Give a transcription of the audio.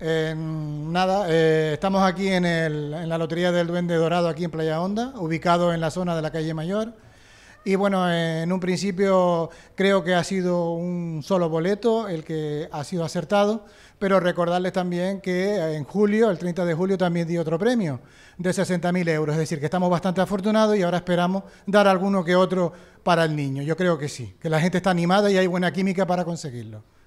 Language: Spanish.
Eh, nada, estamos aquí en, la Lotería del Duende Dorado, aquí en Playa Honda, ubicado en la zona de la calle Mayor. Y bueno, eh, en un principio creo que ha sido un solo boleto el que ha sido acertado, pero recordarles también que eh, en julio, el 30 de julio, también di otro premio de 60.000 euros. Es decir, que estamos bastante afortunados y ahora esperamos dar alguno que otro para el niño. Yo creo que sí, que la gente está animada y hay buena química para conseguirlo.